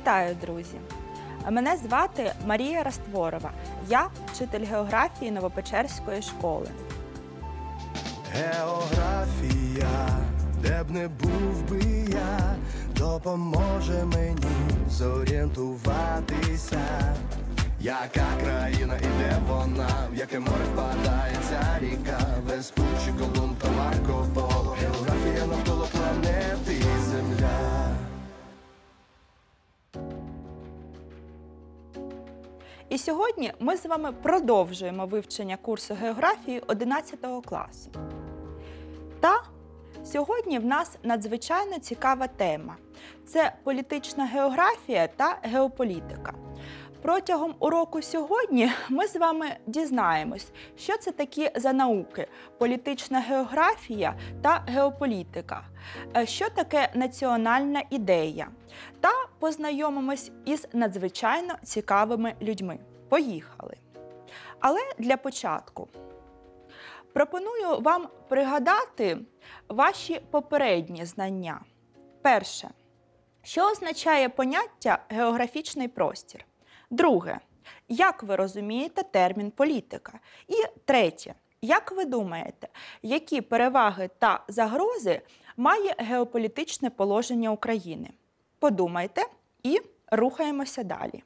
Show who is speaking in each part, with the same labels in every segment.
Speaker 1: Вітаю, друзі! Мене звати Марія Растворова. Я вчитель географії Новопечерської школи. Географія, де б не був би я, допоможе мені зорієнтуватися. Яка країна і де вона, в яке море впадається. Сьогодні ми з вами продовжуємо вивчення курсу географії 11 класу. Та сьогодні в нас надзвичайно цікава тема: це політична географія та геополітика. Протягом уроку сьогодні ми з вами дізнаємось, що це такі за науки: політична географія та геополітика, е, що таке національна ідея, та познайомимось із надзвичайно цікавими людьми. Поїхали! Але для початку пропоную вам пригадати ваші попередні знання. Перше, що означає поняття географічний простір? Друге, як ви розумієте термін політика? І третє, як ви думаєте, які переваги та загрози має геополітичне положення України? Подумайте і рухаємося далі.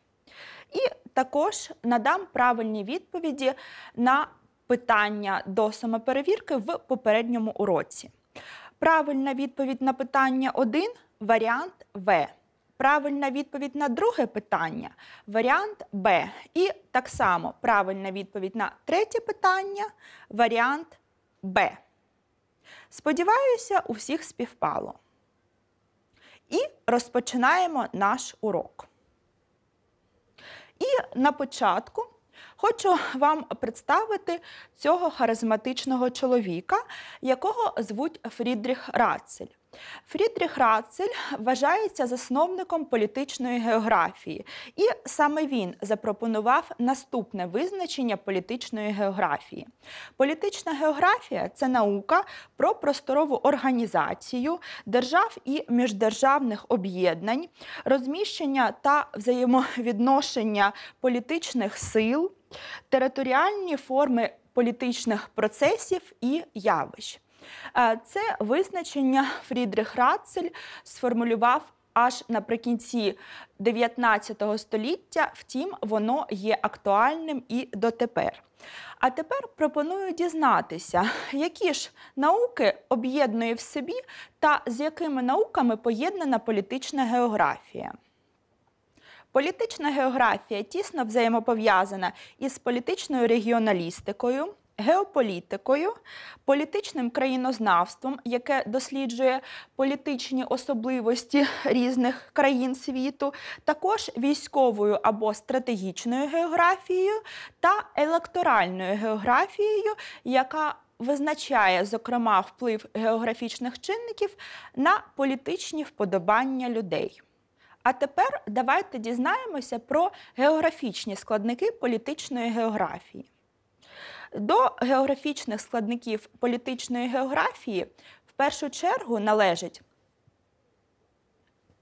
Speaker 1: І також надам правильні відповіді на питання до самоперевірки в попередньому уроці. Правильна відповідь на питання 1 варіант В. Правильна відповідь на друге питання варіант Б. І так само правильна відповідь на третє питання варіант Б. Сподіваюся, у всіх співпало. І розпочинаємо наш урок. І на початку хочу вам представити цього харизматичного чоловіка, якого звуть Фрідріх Рацель. Фрідріх Рацель вважається засновником політичної географії, і саме він запропонував наступне визначення політичної географії. Політична географія це наука про просторову організацію держав і міждержавних об'єднань, розміщення та взаємовідношення політичних сил, територіальні форми політичних процесів і явищ. Е, це визначення Фрідрих Рацель сформулював аж наприкінці 19 століття, втім, воно є актуальним і дотепер. А тепер пропоную дізнатися, які ж науки об'єднує в собі та з якими науками поєднана політична географія. Політична географія тісно взаємопов'язана із політичною регіоналістикою, Геополітикою, політичним країнознавством, яке досліджує політичні особливості різних країн світу, також військовою або стратегічною географією та електоральною географією, яка визначає, зокрема, вплив географічних чинників на політичні вподобання людей. А тепер давайте дізнаємося про географічні складники політичної географії. До географічних складників політичної географії в першу чергу належить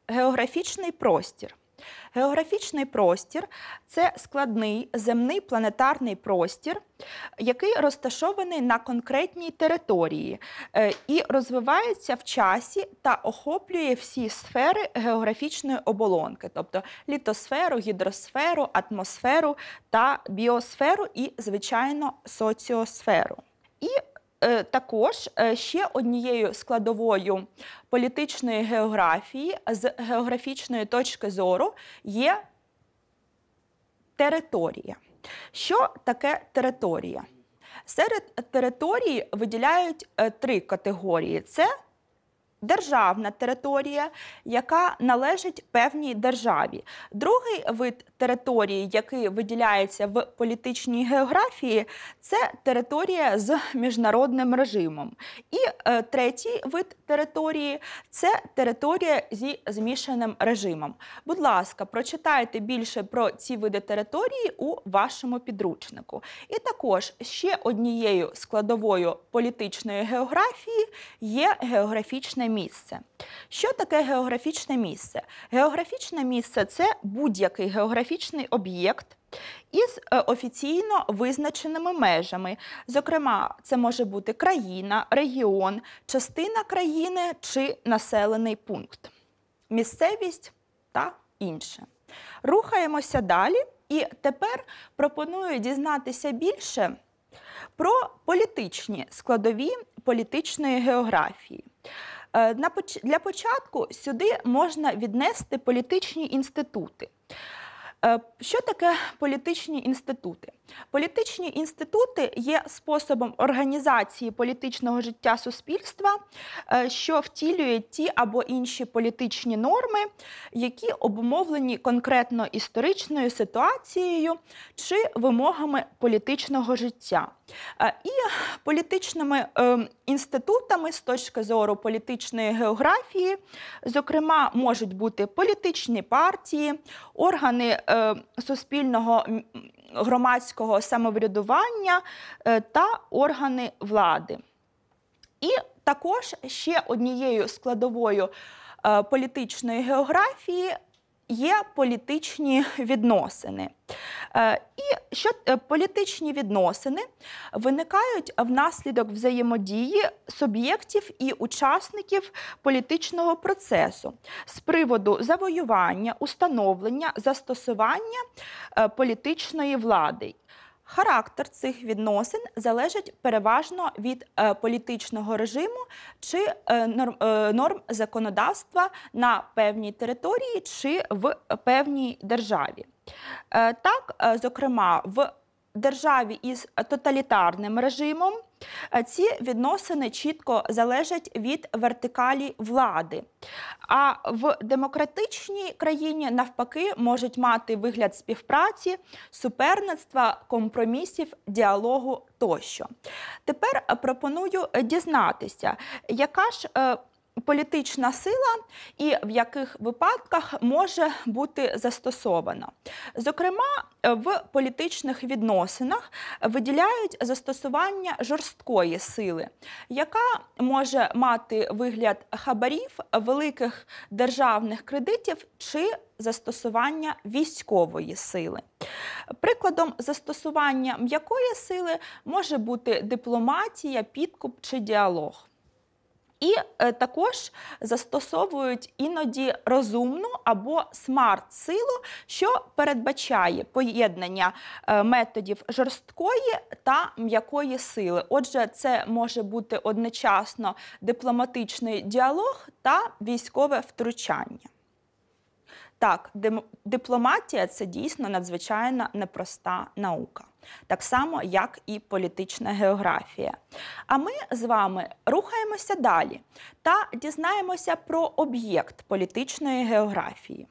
Speaker 1: географічний простір. Географічний простір це складний земний планетарний простір, який розташований на конкретній території е, і розвивається в часі та охоплює всі сфери географічної оболонки, тобто літосферу, гідросферу, атмосферу та біосферу і, звичайно, соціосферу. І Е, також е, ще однією складовою політичної географії з географічної точки зору є територія. Що таке територія? Серед територій виділяють е, три категорії: це державна територія, яка належить певній державі. Другий вид території, який виділяється в політичній географії, це територія з міжнародним режимом. І е, третій вид території це територія зі змішаним режимом. Будь ласка, прочитайте більше про ці види території у вашому підручнику. І також ще однією складовою політичної географії є географічна місце. Що таке географічне місце? Географічне місце це будь-який географічний об'єкт. Із е, офіційно визначеними межами. Зокрема, це може бути країна, регіон, частина країни чи населений пункт, місцевість та інше. Рухаємося далі і тепер пропоную дізнатися більше про політичні складові політичної географії. Е, для початку сюди можна віднести політичні інститути. Е, що таке політичні інститути? Політичні інститути є способом організації політичного життя суспільства, е, що втілює ті або інші політичні норми, які обумовлені конкретно історичною ситуацією чи вимогами політичного життя. Е, і політичними інститутами з точки зору політичної географії, зокрема, можуть бути політичні партії, органи. Е, суспільного громадського самоврядування е, та органи влади. І також ще однією складовою е, політичної географії є політичні відносини. Е, і що е, політичні відносини виникають внаслідок взаємодії суб'єктів і учасників політичного процесу з приводу завоювання, установлення, застосування е, політичної влади. Характер цих відносин залежить переважно від е, політичного режиму чи е, е, норм законодавства на певній території чи в певній державі. Так, зокрема, в державі із тоталітарним режимом е, ці відносини чітко залежать від вертикалі влади. А в демократичній країні навпаки можуть мати вигляд співпраці, суперництва, компромісів, діалогу тощо. Тепер пропоную дізнатися, яка ж е, політична сила і в яких випадках може бути застосована. Зокрема, е, в політичних відносинах виділяють застосування жорсткої сили, яка може мати вигляд хабарів, великих державних кредитів чи застосування військової сили. Прикладом застосування м'якої сили може бути дипломатія, підкуп чи діалог. І е, також застосовують іноді розумну або смарт-силу, що передбачає поєднання е, методів жорсткої та м'якої сили. Отже, це може бути одночасно дипломатичний діалог та військове втручання. Так, дипломатія це дійсно надзвичайно непроста наука так само як і політична географія. А ми з вами рухаємося далі та дізнаємося про об'єкт політичної географії.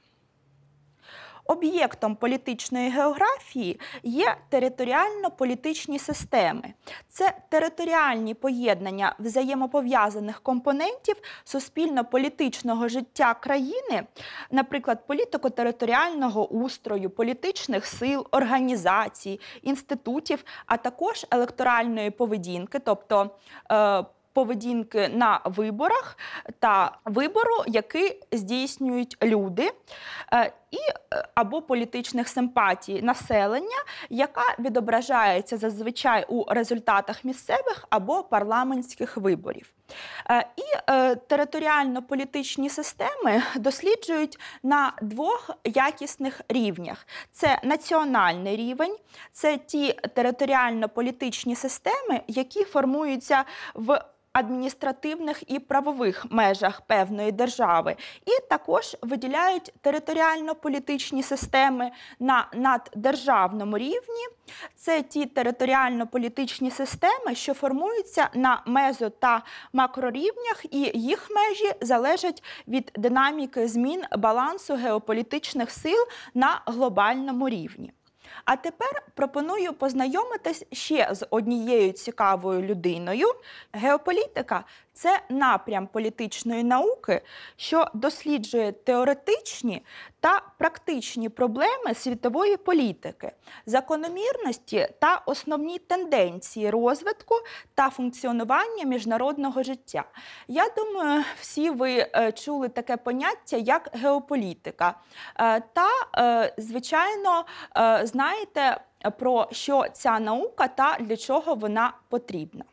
Speaker 1: Об'єктом політичної географії є територіально-політичні системи. Це територіальні поєднання взаємопов'язаних компонентів суспільно-політичного життя країни, наприклад, політико-територіального устрою, політичних сил, організацій, інститутів, а також електоральної поведінки, тобто е поведінки на виборах та вибору, який здійснюють люди, е, і е, або політичних симпатій населення, яка відображається зазвичай у результатах місцевих або парламентських виборів. Е, і територіально-політичні системи досліджують на двох якісних рівнях: це національний рівень, це ті територіально-політичні системи, які формуються в адміністративних і правових межах певної держави, і також виділяють територіально-політичні системи на наддержавному рівні. Це ті територіально-політичні системи, що формуються на мезо та макрорівнях, і їх межі залежать від динаміки змін балансу геополітичних сил на глобальному рівні. А тепер пропоную познайомитись ще з однією цікавою людиною геополітика це напрям політичної науки, що досліджує теоретичні та практичні проблеми світової політики, закономірності та основні тенденції розвитку та функціонування міжнародного життя. Я думаю, всі ви е, чули таке поняття як геополітика, е, та, е, звичайно, знаєте про що ця наука та для чого вона потрібна.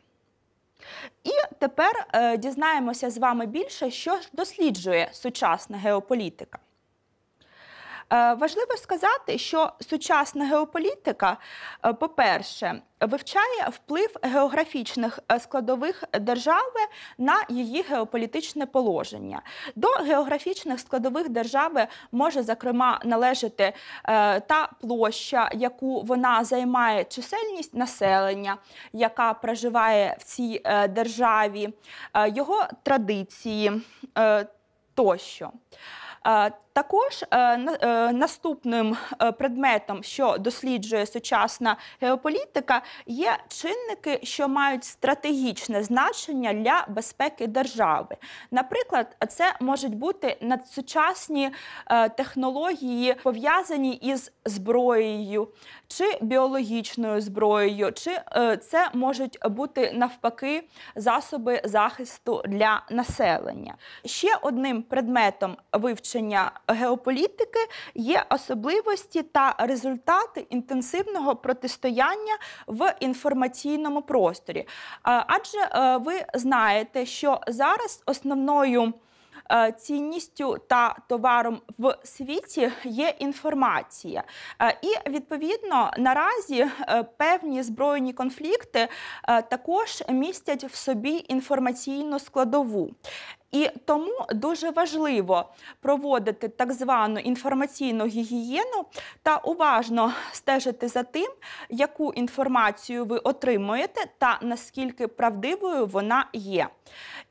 Speaker 1: І тепер е, дізнаємося з вами більше, що досліджує сучасна геополітика. Е, важливо сказати, що сучасна геополітика, е, по-перше, вивчає вплив географічних е, складових держави на її геополітичне положення. До географічних складових держави може зокрема належати та площа, яку вона займає, чисельність населення, яка проживає в цій державі, його традиції тощо. Також е, е, наступним е, предметом, що досліджує сучасна геополітика, є чинники, що мають стратегічне значення для безпеки держави. Наприклад, це можуть бути надсучасні технології, пов'язані із зброєю чи біологічною зброєю, чи це можуть бути навпаки засоби захисту для населення. Ще одним предметом вивчення геополітики є особливості та результати інтенсивного протистояння в інформаційному просторі. Е, адже е, ви знаєте, що зараз основною е, Цінністю та товаром в світі є інформація, і відповідно наразі певні збройні конфлікти також містять в собі інформаційну складову. І тому дуже важливо проводити так звану інформаційну гігієну та уважно стежити за тим, яку інформацію ви отримуєте та наскільки правдивою вона є.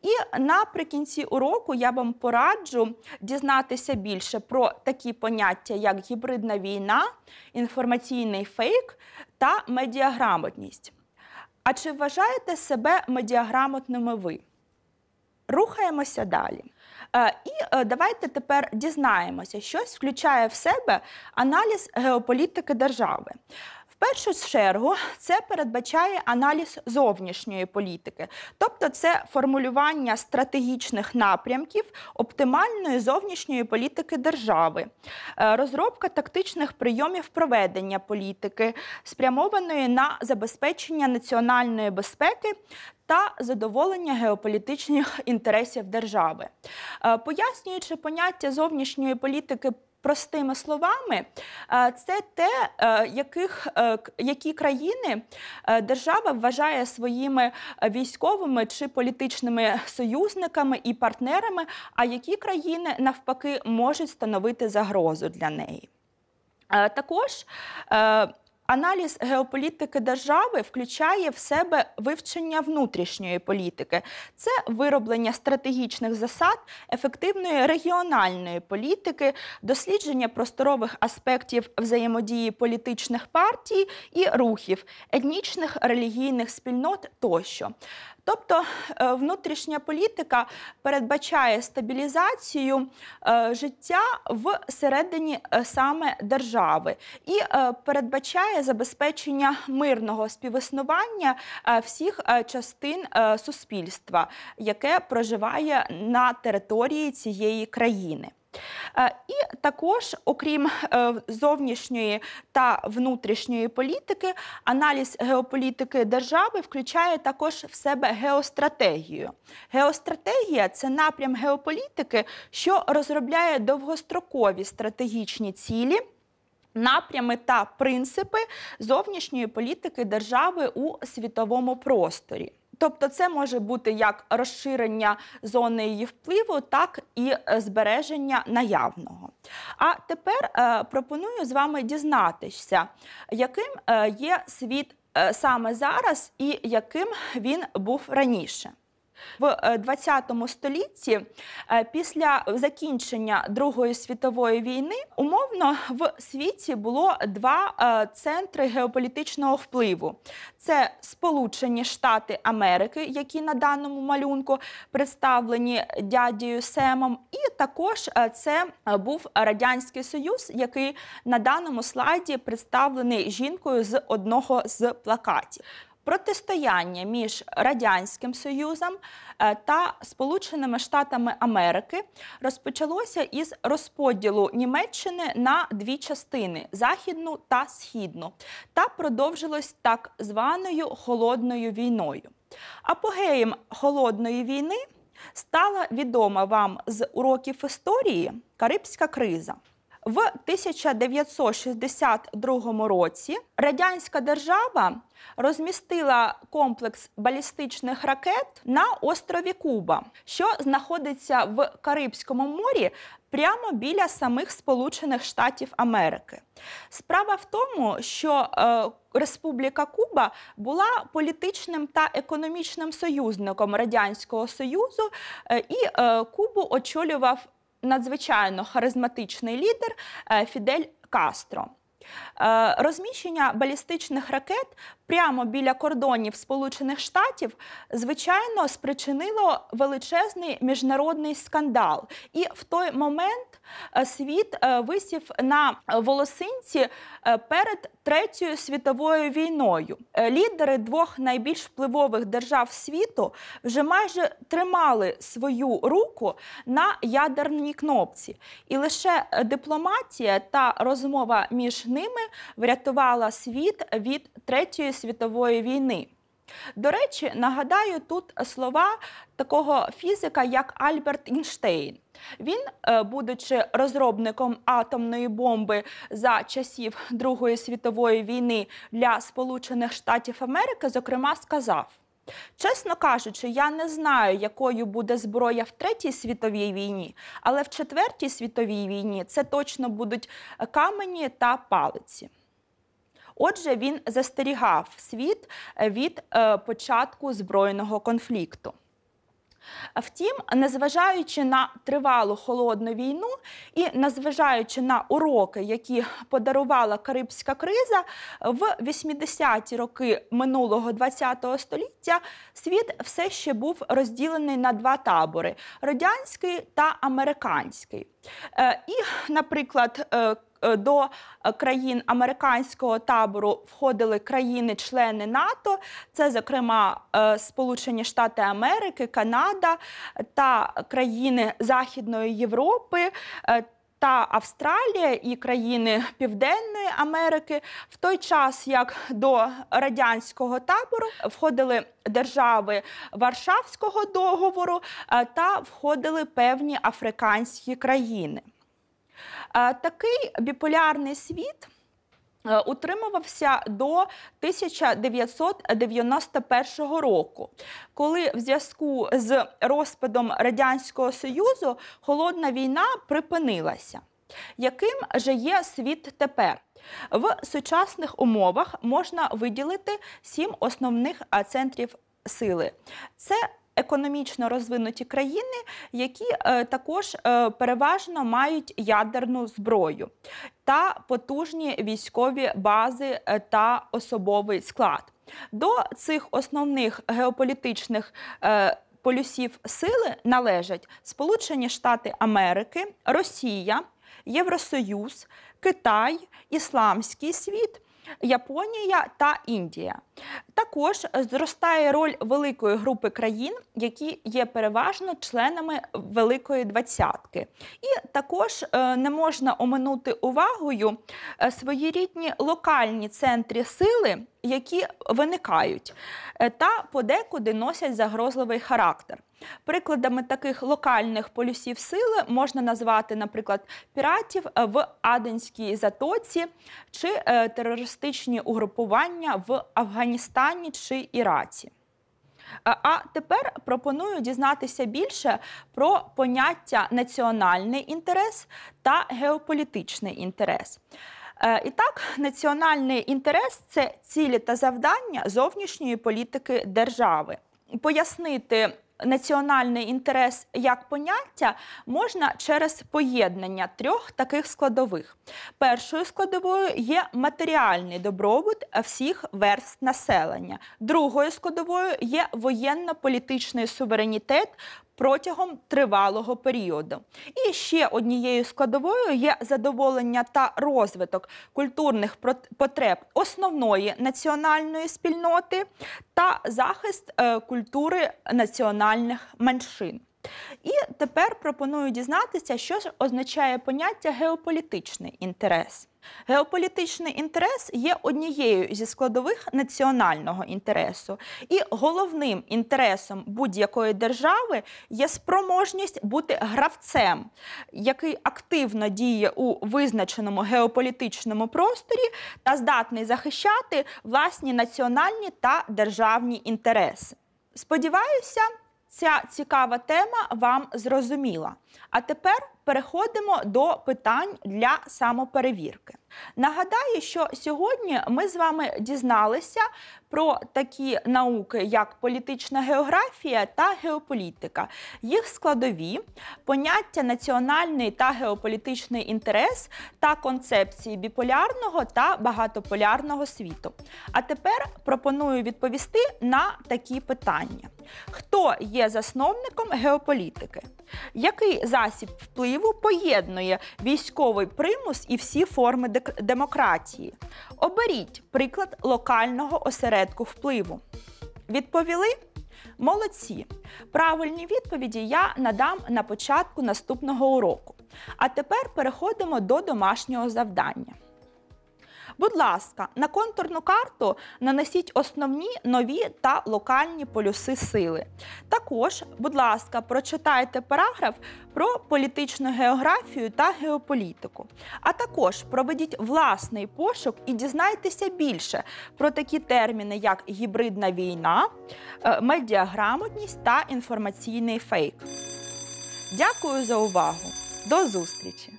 Speaker 1: І наприкінці уроку я вам пораджу дізнатися більше про такі поняття, як гібридна війна, інформаційний фейк та медіаграмотність. А чи вважаєте себе медіаграмотними ви? Рухаємося далі. Е, і е, давайте тепер дізнаємося, що включає в себе аналіз геополітики держави першу чергу це передбачає аналіз зовнішньої політики, тобто це формулювання стратегічних напрямків оптимальної зовнішньої політики держави, е, розробка тактичних прийомів проведення політики, спрямованої на забезпечення національної безпеки. Та задоволення геополітичних інтересів держави, е, пояснюючи поняття зовнішньої політики простими словами, е, це те, е, яких, е, які країни держава вважає своїми військовими чи політичними союзниками і партнерами, а які країни навпаки можуть становити загрозу для неї. Також Аналіз геополітики держави включає в себе вивчення внутрішньої політики, це вироблення стратегічних засад, ефективної регіональної політики, дослідження просторових аспектів взаємодії політичних партій і рухів, етнічних релігійних спільнот тощо. Тобто е, внутрішня політика передбачає стабілізацію е, життя всередині е, саме держави і передбачає забезпечення мирного співіснування всіх частин суспільства, яке проживає на території цієї країни. Е, і також, окрім е, зовнішньої та внутрішньої політики, аналіз геополітики держави включає також в себе геостратегію. Геостратегія це напрям геополітики, що розробляє довгострокові стратегічні цілі. Напрями та принципи зовнішньої політики держави у світовому просторі. Тобто це може бути як розширення зони її впливу, так і е, збереження наявного. А тепер е, пропоную з вами дізнатися, яким е, є світ саме зараз і яким він був раніше в 20 е, столітті, е, після закінчення Другої світової війни, умовно в світі було два е, центри геополітичного впливу: це Сполучені Штати Америки, які на даному малюнку представлені дядією Семом, і також це був радянський союз, який на даному слайді представлений жінкою з одного з плакатів протистояння між радянським союзом е, та Сполученими Штатами Америки розпочалося із розподілу Німеччини на дві частини західну та східну, та продовжилось так званою холодною війною. Апогеєм холодної війни стала відома вам з уроків історії Карибська криза. В 1962 році радянська держава розмістила комплекс балістичних ракет на острові Куба, що знаходиться в Карибському морі прямо біля самих Сполучених Штатів Америки. Справа в тому, що е, Республіка Куба була політичним та економічним союзником Радянського Союзу, е, і е, Кубу очолював надзвичайно харизматичний лідер е, Фідель Кастро. Е, розміщення балістичних ракет прямо біля кордонів Сполучених Штатів, звичайно, спричинило величезний міжнародний скандал. І в той момент е, світ е, висів на волосинці перед Третьою світовою війною. Лідери двох найбільш впливових держав світу вже майже тримали свою руку на ядерній кнопці, і лише дипломатія та розмова між ними ними врятувала світ від Третьої світової війни. До речі, нагадаю тут слова такого фізика, як Альберт Інштейн. Він, е, будучи розробником атомної бомби за часів Другої світової війни для Сполучених Штатів Америки, зокрема сказав. Чесно кажучи, я не знаю, якою буде зброя в третій світовій війні, але в четвертій світовій війні це точно будуть камені та палиці. Отже, він застерігав світ е, від е, початку збройного конфлікту. Втім, незважаючи на тривалу холодну війну і незважаючи на уроки, які подарувала Карибська криза, в 80-ті роки минулого ХХ століття світ все ще був розділений на два табори радянський та американський. Е, і, наприклад, е, до країн американського табору входили країни-члени НАТО, це, зокрема, е, Сполучені Штати Америки, Канада та країни Західної Європи та Австралія і країни Південної Америки, в той час як до радянського табору входили держави Варшавського договору е, та входили певні африканські країни. Е, такий біполярний світ. Е, утримувався до 1991 року, коли в зв'язку з розпадом Радянського Союзу холодна війна припинилася. Яким же є світ тепер? В сучасних умовах можна виділити сім основних е, центрів сили: це економічно розвинуті країни, які е, також е, переважно мають ядерну зброю та потужні військові бази е, та особовий склад. До цих основних геополітичних полюсів сили належать Сполучені Штати Америки, Росія, Євросоюз, Китай, Ісламський світ. Японія та Індія. Також зростає роль великої групи країн, які є переважно членами Великої Двадцятки. І також е, не можна оминути увагою е, своєрідні локальні центри сили які виникають, е, та подекуди носять загрозливий характер. Прикладами таких локальних полюсів сили можна назвати, наприклад, піратів е, в Аденській затоці чи е, терористичні угрупування в Афганістані чи Іраці. А тепер пропоную дізнатися більше про поняття національний інтерес та геополітичний інтерес. Е, і так, національний інтерес це цілі та завдання зовнішньої політики держави. Пояснити національний інтерес як поняття можна через поєднання трьох таких складових. Першою складовою є матеріальний добробут всіх верст населення, другою складовою є воєнно-політичний суверенітет протягом тривалого періоду. І ще однією складовою є задоволення та розвиток культурних потреб основної національної спільноти та захист е, культури національних меншин. І тепер пропоную дізнатися, що ж означає поняття геополітичний інтерес. Геополітичний інтерес є однією зі складових національного інтересу, і головним інтересом будь-якої держави є спроможність бути гравцем, який активно діє у визначеному геополітичному просторі та здатний захищати власні національні та державні інтереси. Сподіваюся, ця цікава тема вам зрозуміла. А тепер переходимо до питань для самоперевірки. Нагадаю, що сьогодні ми з вами дізналися про такі науки, як політична географія та геополітика, їх складові поняття національний та геополітичний інтерес та концепції біполярного та багатополярного світу. А тепер пропоную відповісти на такі питання: хто є засновником геополітики? Який засіб впливу поєднує військовий примус і всі форми держави? демократії. Оберіть приклад локального осередку впливу. Відповіли? Молодці. Правильні відповіді я надам на початку наступного уроку. А тепер переходимо до домашнього завдання. Будь ласка, на контурну карту нанесіть основні нові та локальні полюси сили. Також, будь ласка, прочитайте параграф про політичну географію та геополітику. А також проведіть власний пошук і дізнайтеся більше про такі терміни, як гібридна війна, е, медіаграмотність та інформаційний фейк. Дякую за увагу! До зустрічі!